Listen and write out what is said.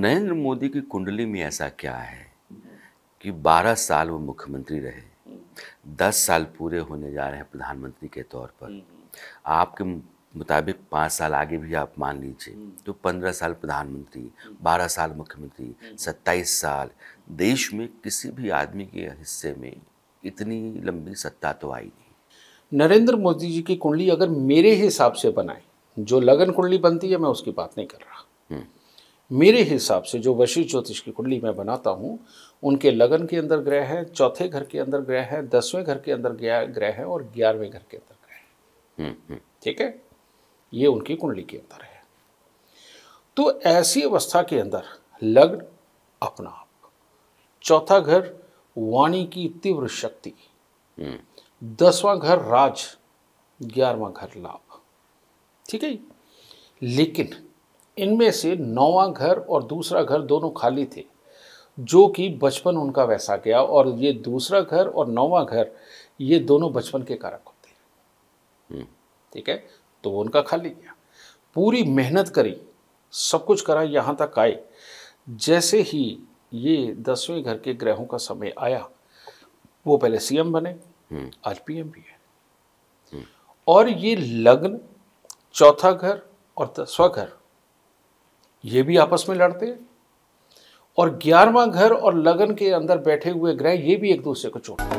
नरेंद्र मोदी की कुंडली में ऐसा क्या है कि 12 साल वो मुख्यमंत्री रहे 10 साल पूरे होने जा रहे हैं प्रधानमंत्री के तौर पर आपके मुताबिक पाँच साल आगे भी आप मान लीजिए तो पंद्रह साल प्रधानमंत्री बारह साल मुख्यमंत्री सत्ताईस साल देश में किसी भी आदमी के हिस्से में इतनी लंबी सत्ता तो आई नहीं नरेंद्र मोदी जी की कुंडली अगर मेरे हिसाब से बनाए जो लगन कुंडली बनती है मैं उसकी बात नहीं कर रहा हम्म। मेरे हिसाब से जो वशी ज्योतिष की कुंडली मैं बनाता हूँ उनके लगन के अंदर ग्रह है चौथे घर के अंदर ग्रह है दसवें घर के अंदर ग्रह है और ग्यारहवें घर के अंदर ग्रह है हम्म, हम्म। ठीक है ये उनकी कुंडली के अंदर है तो ऐसी अवस्था के अंदर लग्न अपना आप चौथा घर वाणी की तीव्र शक्ति हम्म। दसवां घर राज ग्यारहवा घर लाभ ठीक है लेकिन इनमें से नौवा घर और दूसरा घर दोनों खाली थे जो कि बचपन उनका वैसा गया और ये दूसरा घर और नौवा घर ये दोनों बचपन के कारक होते हैं हम्म। ठीक है तो उनका खाली गया पूरी मेहनत करी सब कुछ करा यहाँ तक आए जैसे ही ये दसवें घर के ग्रहों का समय आया वो पहले सीएम बने हम्म। आज पीएम भी है हम्म। और ये लग्न चौथा घर और दसवा घर ये भी आपस में लड़ते हैं और ग्यारहवा घर और लगन के अंदर बैठे हुए ग्रह ये भी एक दूसरे को चोट